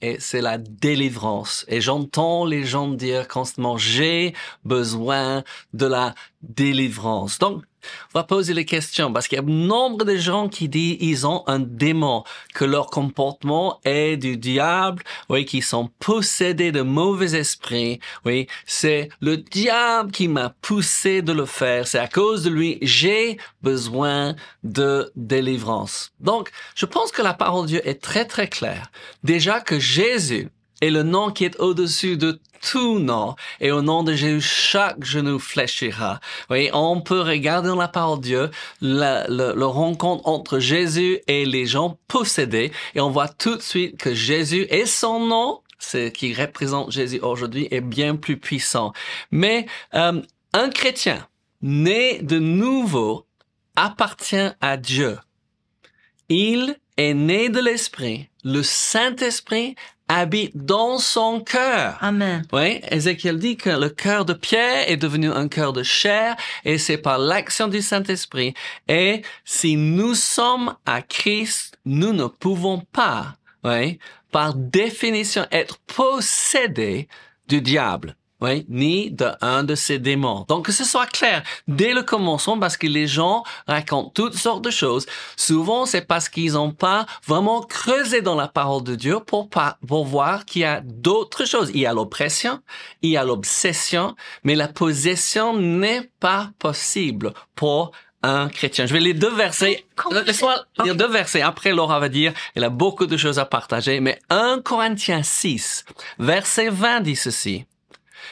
et c'est la délivrance. Et j'entends les gens dire constamment, j'ai besoin de la délivrance. Donc, on va poser les questions parce qu'il y a nombre de gens qui disent ils ont un démon, que leur comportement est du diable, oui, qu'ils sont possédés de mauvais esprits, oui, c'est le diable qui m'a poussé de le faire, c'est à cause de lui, j'ai besoin de délivrance. Donc, je pense que la parole de Dieu est très très claire. Déjà que Jésus et le nom qui est au-dessus de tout nom, et au nom de Jésus, chaque genou fléchira. voyez, on peut regarder dans la parole de Dieu la, rencontre entre Jésus et les gens possédés, et on voit tout de suite que Jésus et son nom, ce qui représente Jésus aujourd'hui, est bien plus puissant. Mais euh, un chrétien né de nouveau appartient à Dieu. Il est né de l'Esprit. Le Saint-Esprit habite dans son cœur. Amen. Oui, Ézéchiel dit que le cœur de pierre est devenu un cœur de chair et c'est par l'action du Saint-Esprit. Et si nous sommes à Christ, nous ne pouvons pas, oui, par définition, être possédés du diable ni de un de ses démons. Donc que ce soit clair dès le commencement parce que les gens racontent toutes sortes de choses. Souvent, c'est parce qu'ils n'ont pas vraiment creusé dans la parole de Dieu pour, pas, voir qu'il y a d'autres choses. Il y a l'oppression, il y a l'obsession, mais la possession n'est pas possible pour un chrétien. Je vais les deux versets. Laisse-moi lire deux versets. Après, Laura va dire, elle a beaucoup de choses à partager, mais 1 Corinthiens 6, verset 20 dit ceci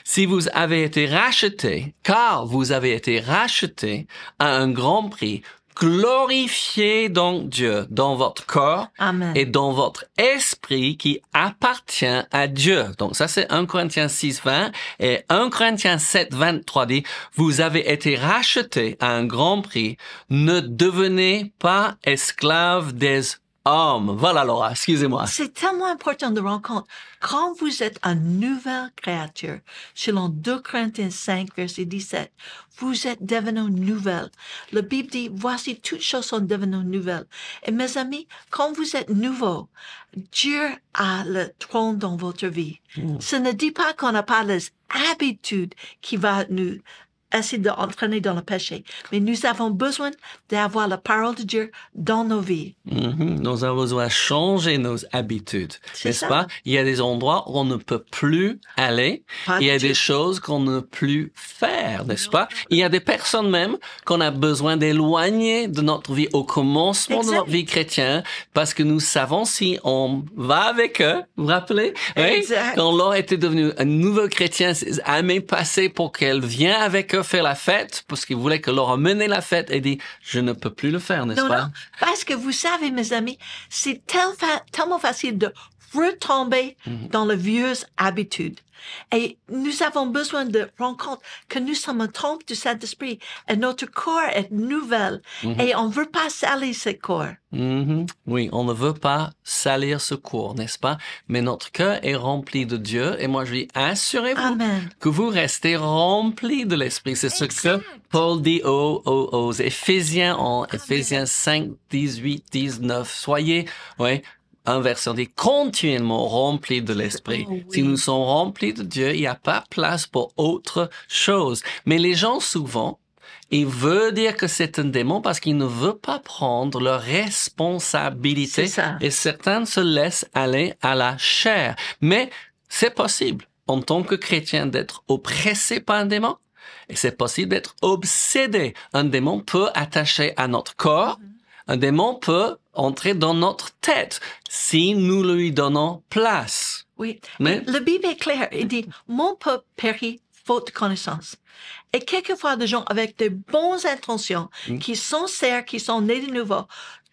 si vous avez été racheté, car vous avez été racheté à un grand prix, glorifiez donc Dieu dans votre corps et dans votre esprit qui appartient à Dieu. Donc ça c'est 1 Corinthiens 6, 20 et 1 Corinthiens 7, 23 dit, vous avez été racheté à un grand prix, ne devenez pas esclave des homme. Voilà, Laura, excusez-moi. C'est tellement important de rendre Quand vous êtes une nouvelle créature, selon 2 Corinthiens 5, verset 17, vous êtes devenu nouvelle. La Bible dit, voici toutes choses sont devenues nouvelles. Et mes amis, quand vous êtes nouveau, Dieu a le trône dans votre vie. Mm. ce Ça ne dit pas qu'on n'a pas les habitudes qui va nous essayer d'entraîner dans le péché. Mais nous avons besoin d'avoir la parole de Dieu dans nos vies. Mm-hmm. Nous avons besoin de changer nos habitudes, n'est-ce pas? Il y a des endroits où on ne peut plus aller. Il y a des choses qu'on ne peut plus faire, n'est-ce pas? Il y a des personnes même qu'on a besoin d'éloigner de notre vie au commencement de notre vie chrétienne parce que nous savons si on va avec eux, vous vous rappelez? Exact. Quand Laure était devenu un nouveau chrétien, c'est année passée pour qu'elle vienne avec eux faire la fête, parce qu'il voulait que Laura menait la fête, et dit, je ne peux plus le faire, n'est-ce pas? parce que vous savez, mes amis, c'est tellement facile de retomber mm-hmm. dans les vieux habitudes. Et nous avons besoin de rendre compte que nous sommes un temple du Saint-Esprit et notre corps est nouvel mm-hmm. et on ne veut pas salir ce corps. Mm-hmm. Oui, on ne veut pas salir ce corps, n'est-ce pas? Mais notre cœur est rempli de Dieu et moi je dis, assurez-vous que vous restez rempli de l'Esprit. C'est ce que Paul dit aux, Éphésiens en Éphésiens 5, 18, 19. Soyez, ouais, un verset dit « continuellement rempli de l'Esprit. Oh, si nous sommes remplis de Dieu, il n'y a pas place pour autre chose. Mais les gens souvent, ils veulent dire que c'est un démon parce qu'ils ne veulent pas prendre leur responsabilité. Et certains se laissent aller à la chair. Mais c'est possible, en tant que chrétien, d'être oppressé par un démon. Et c'est possible d'être obsédé. Un démon peut attacher à notre corps. Mm-hmm. Un démon peut entrer dans notre tête si nous lui donnons place. Oui. Mais le Bible est clair. Il dit, mon peuple périt faute de connaissance. Et quelquefois, des gens avec de bonnes intentions, mm. qui sont sincères, qui sont nés de nouveau,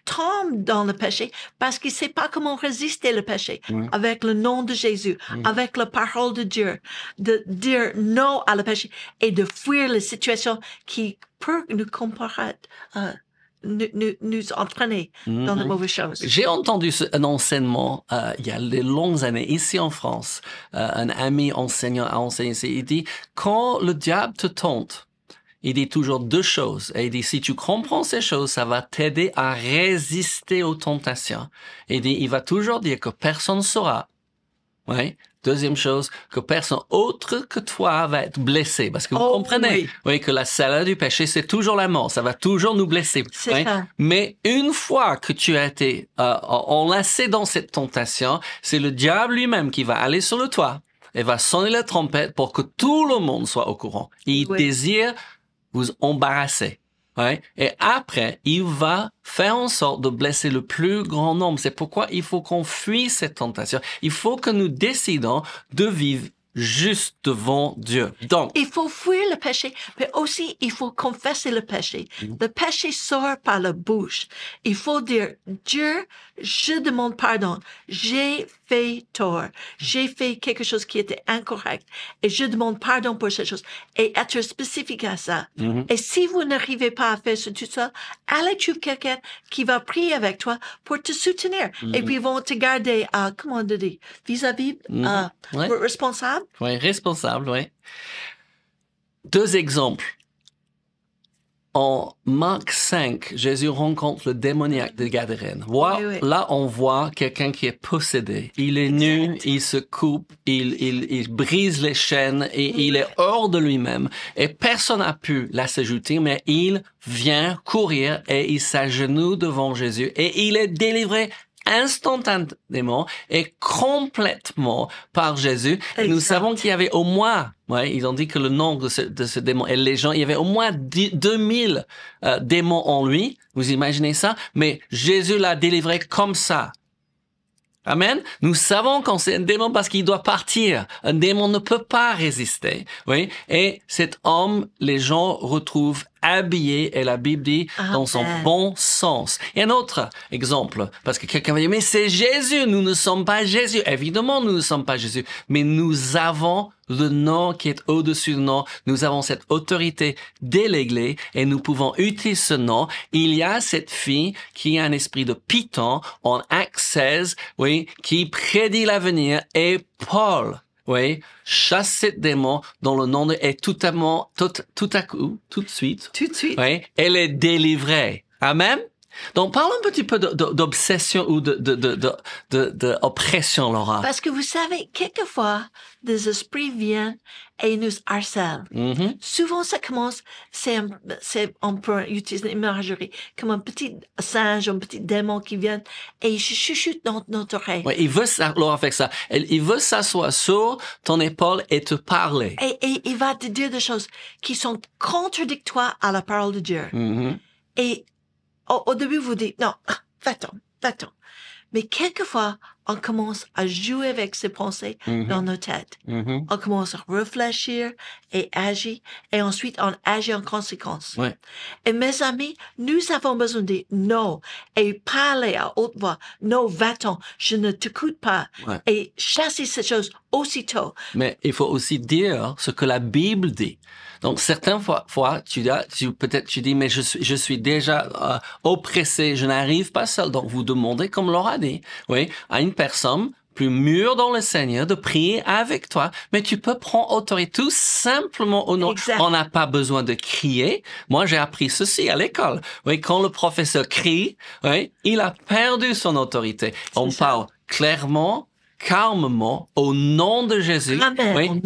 tombent dans le péché parce qu'ils ne savent pas comment résister le péché mm. avec le nom de Jésus, mm. avec la parole de Dieu, de dire non à le péché et de fuir les situations qui peuvent nous comparer euh, nous, nous, nous entraîner dans de mhm. mauvaises choses. J'ai entendu un enseignement euh, il y a de longues années, ici en France. Euh, un ami enseignant a enseigné Il dit, quand le diable te tente, il dit toujours deux choses. Et il dit, si tu comprends ces choses, ça va t'aider à résister aux tentations. Et il dit, il va toujours dire que personne ne saura. Oui Deuxième chose, que personne autre que toi va être blessé. Parce que vous oh, comprenez oui. que la salade du péché, c'est toujours la mort. Ça va toujours nous blesser. Hein? Mais une fois que tu as été euh, enlacé dans cette tentation, c'est le diable lui-même qui va aller sur le toit et va sonner la trompette pour que tout le monde soit au courant. Il désire vous embarrasser. Et après, il va faire en sorte de blesser le plus grand nombre. C'est pourquoi il faut qu'on fuit cette tentation. Il faut que nous décidons de vivre juste devant Dieu. Donc, il faut fuir le péché, mais aussi il faut confesser le péché. Mm. Le péché sort par la bouche. Il faut dire, Dieu, je demande pardon. J'ai fait tort. J'ai fait quelque chose qui était incorrect et je demande pardon pour cette chose et être spécifique à ça. Mm-hmm. Et si vous n'arrivez pas à faire ce tout allez trouver quelqu'un qui va prier avec toi pour te soutenir et mm-hmm. puis ils vont te garder à, comment on dit, vis-à-vis, mm-hmm. responsable. Oui, responsable, oui. Deux exemples en Marc 5, Jésus rencontre le démoniaque de Gadarène. Là, on voit quelqu'un qui est possédé. Il est nu, il se coupe, il, brise les chaînes et il est hors de lui-même. Et personne n'a pu la mais il vient courir et il s'agenouille devant Jésus et il est délivré instantanément et complètement par Jésus. Et Nous savons qu'il y avait au moins, ouais, ils ont dit que le nombre de ce, démon et les gens, il y avait au moins 2000 euh, démons en lui. Vous imaginez ça? Mais Jésus l'a délivré comme ça. Amen. Nous savons quand c'est un démon parce qu'il doit partir. Un démon ne peut pas résister. Oui. Et cet homme, les gens retrouvent habillé la la bible ah, dans son ben. bon sens. Et un autre exemple, parce que quelqu'un va dire, mais c'est Jésus, nous ne sommes pas Jésus. Évidemment, nous ne sommes pas Jésus, mais nous avons le nom qui est au-dessus du nom. Nous avons cette autorité déléguée et nous pouvons utiliser ce nom. Il y a cette fille qui a un esprit de Python en Acte oui, qui prédit l'avenir et Paul oui. Chassez cette démon dans le nom est tout à, tout, à coup, tout de suite. Tout de suite. Oui. Elle est délivrée. Amen. Donc, parle un petit peu d'obsession ou d'oppression, de, Laura. Parce que vous savez, quelquefois, des esprits viennent et ils nous harcèlent. Mm-hmm. Souvent, ça commence, c'est, on peut utiliser l'imagerie comme un petit singe, un petit démon qui vient et il chuchote dans notre oreille. Oui, il veut, Laura fait ça. Il veut s'asseoir sur ton épaule et te parler. Et, il va te dire des choses qui sont contradictoires à la parole de Dieu. Mm-hmm. Et au, au début, vous dites, non, ah, va-t'en, va-t'en. Mais quelquefois, on commence à jouer avec ses pensées mm-hmm. dans nos têtes. Mm-hmm. On commence à réfléchir et agir, et ensuite on agit en conséquence. Et mes amis, nous avons besoin de non et parler à haute voix. Non, va-t'en, je ne t'écoute pas. Et chasser cette chose aussitôt. Mais il faut aussi dire ce que la Bible dit. Donc certaines fois, tu, as, peut-être tu dis mais je suis déjà euh, oppressé, je n'arrive pas seul. Donc vous demandez comme Laura dit, oui, à une personne plus mûr dans le Seigneur de prier avec toi, mais tu peux prendre autorité tout simplement au nom. On n'a pas besoin de crier. Moi, j'ai appris ceci à l'école. Oui, quand le professeur crie, oui, il a perdu son autorité. On parle clairement, calmement au nom de Jésus.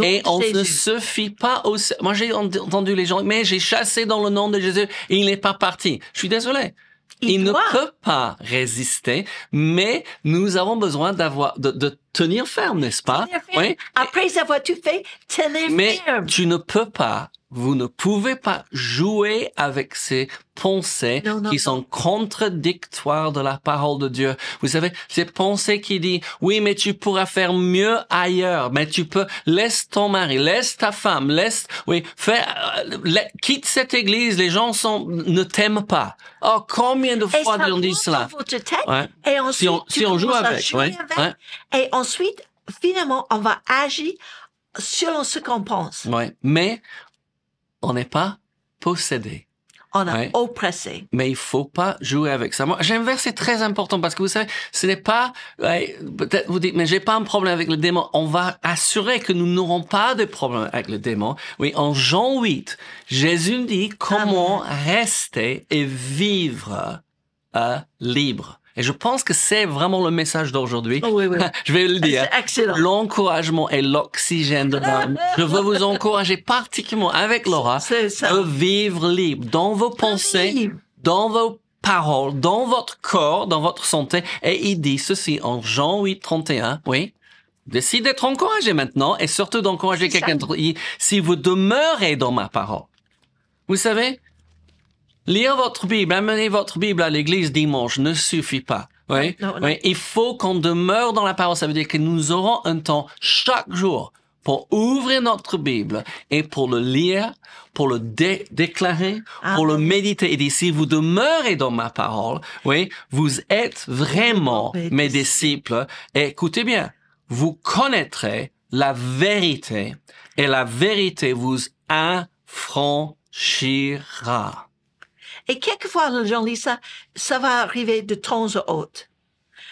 et on ne se fie pas au... Moi, j'ai entendu les gens, mais j'ai chassé dans le nom de Jésus et il n'est pas parti. Je suis désolé il, ne peut pas résister, mais nous avons besoin d'avoir de, tenir ferme, n'est-ce pas Oui. Après avoir tout fait, tenir ferme. Mais tu ne peux pas vous ne pouvez pas jouer avec ces pensées qui sont contradictoires de la parole de Dieu. Vous savez, ces pensées qui disent, oui, mais tu pourras faire mieux ailleurs, mais tu peux, laisse ton mari, laisse ta femme, laisse, oui, fais, euh, quitte cette église, les gens sont, ne t'aiment pas. Oh, combien de fois on dit cela? ouais. Et ensuite, si on, joue avec, et ensuite, finalement, on va agir selon ce qu'on pense. Ouais. Mais on n'est pas possédé. On est oppressé. Mais il faut pas jouer avec ça. Moi, j'inverse, c'est très important parce que vous savez, ce n'est pas, peut-être vous dites, mais j'ai pas un problème avec le démon. On va assurer que nous n'aurons pas de problème avec le démon. Oui, en Jean 8, Jésus dit comment rester et vivre à euh, libre. Et je pense que c'est vraiment le message d'aujourd'hui. Oh, je vais le dire. L'encouragement et l'oxygène de l'âme. je veux vous encourager particulièrement avec Laura de vivre libre dans vos pensées, dans vos paroles, dans votre corps, dans votre santé. Et il dit ceci en Jean 8, 31. Oui. Décide d'être encouragé maintenant et surtout d'encourager quelqu'un si vous demeurez dans ma parole. Vous savez, Lire votre Bible, amener votre Bible à l'église dimanche ne suffit pas. Oui, Il faut qu'on demeure dans la parole. Ça veut dire que nous aurons un temps chaque jour pour ouvrir notre Bible et pour le lire, pour le déclarer, ah. pour le méditer. Et d'ici vous demeurez dans ma parole, oui, vous êtes vraiment mes disciples. écoutez bien, vous connaîtrez la vérité et la vérité vous affranchira. Et quelquefois, gens lisent ça ça va arriver de temps en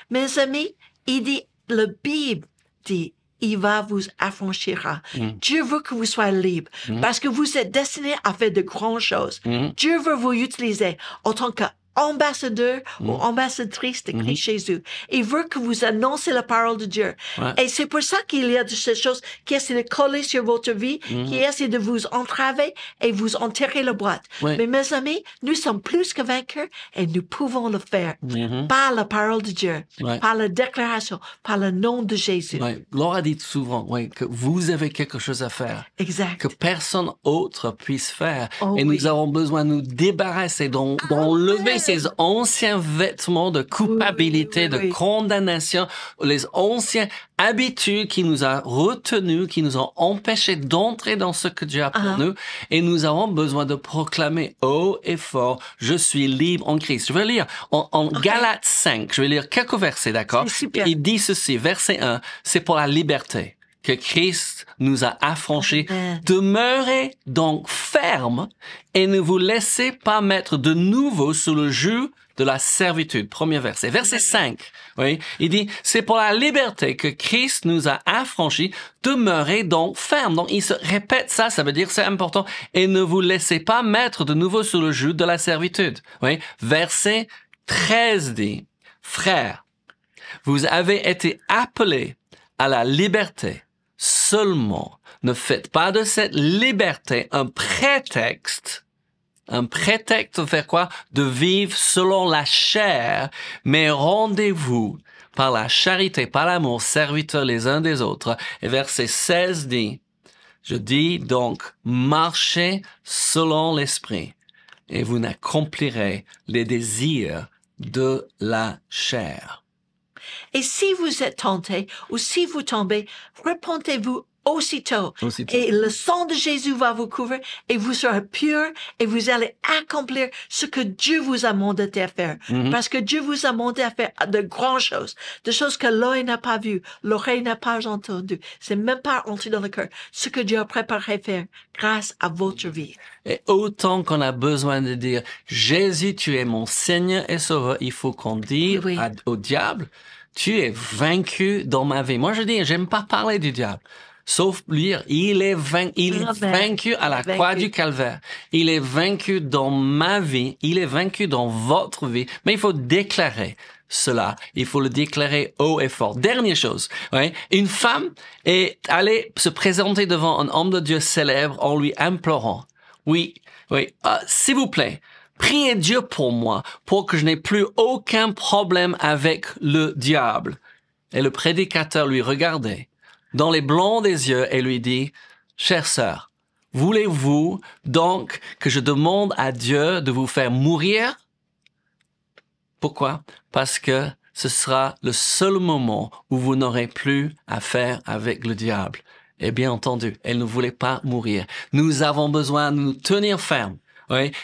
Mes amis, il dit, le Bible dit, il va vous affranchir. Mm. Dieu veut que vous soyez libre mm. parce que vous êtes destiné à faire de grandes choses. Mm. Dieu veut vous utiliser en tant que ambassadeur ou mm. ambassadrice de mm-hmm. Christ Jésus. Il veut que vous annoncez la parole de Dieu. Et c'est pour ça qu'il y a de ces choses qui essaient de coller sur votre vie, qui mm-hmm. essaient de vous entraver et vous enterrer la boîte. Mais mes amis, nous sommes plus que vainqueurs et nous pouvons le faire mm-hmm. par la parole de Dieu, par la déclaration, par le nom de Jésus. Laura dit souvent que vous avez quelque chose à faire. Exact. Que personne autre puisse faire. Oh et nous avons besoin de nous débarrasser, d'enlever ces anciens vêtements de culpabilité, de condamnation, les anciens habitudes qui nous a retenus, qui nous ont empêchés d'entrer dans ce que Dieu a pour ah. nous. Et nous avons besoin de proclamer haut et fort, je suis libre en Christ. Je vais lire en, Galates 5, je vais lire quelques versets, d'accord? Il dit ceci, verset 1, c'est pour la liberté que Christ nous a affranchis. Demeurez donc fermes et ne vous laissez pas mettre de nouveau sous le joug de la servitude. Premier verset. Verset 5. Oui. Il dit, c'est pour la liberté que Christ nous a affranchis. Demeurez donc fermes. Donc, il se répète ça. Ça veut dire, c'est important. Et ne vous laissez pas mettre de nouveau sous le joug de la servitude. Oui. Verset 13 dit, frères, vous avez été appelés à la liberté seulement ne faites pas de cette liberté un prétexte un prétexte de faire quoi De vivre selon la chair, mais rendez-vous par la charité, par l'amour, serviteurs les uns des autres. Et verset 16 dit, je dis donc, marchez selon l'esprit, et vous n'accomplirez les désirs de la chair. Et si vous êtes tenté ou si vous tombez, repentez-vous Aussitôt. Et le sang de Jésus va vous couvrir et vous serez pur et vous allez accomplir ce que Dieu vous a mandaté à faire. Mm-hmm. Parce que Dieu vous a mandaté à faire de grandes choses, de choses que l'œil n'a pas vues, l'oreille n'a pas entendu c'est même pas entré dans le cœur. Ce que Dieu a préparé à faire grâce à votre vie. Et autant qu'on a besoin de dire, Jésus, tu es mon Seigneur et Sauveur, il faut qu'on dise au diable, tu es vaincu dans ma vie. Moi, je dis, j'aime pas parler du diable. Sauf lui, il est, vaincu, il est vaincu à la croix du calvaire. Il est vaincu dans ma vie. Il est vaincu dans votre vie. Mais il faut déclarer cela. Il faut le déclarer haut et fort. Dernière chose, hein. une femme est allée se présenter devant un homme de Dieu célèbre en lui implorant, oui, oui, ah, s'il vous plaît, priez Dieu pour moi, pour que je n'ai plus aucun problème avec le diable. Et le prédicateur lui regardait dans les blancs des yeux et lui dit, chère sœur, voulez-vous donc que je demande à Dieu de vous faire mourir? Pourquoi? Parce que ce sera le seul moment où vous n'aurez plus à faire avec le diable. Et bien entendu, elle ne voulait pas mourir. Nous avons besoin de nous tenir fermes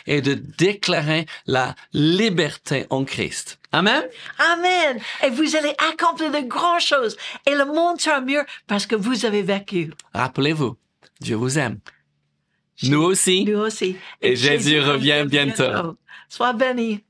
et de déclarer la liberté en Christ. Amen. Amen. Et vous allez accomplir de grandes choses et le monde sera mieux parce que vous avez vécu. Rappelez-vous, Dieu vous aime. Nous aussi. Nous aussi. Et, Jésus, revient bientôt. bientôt. Sois béni.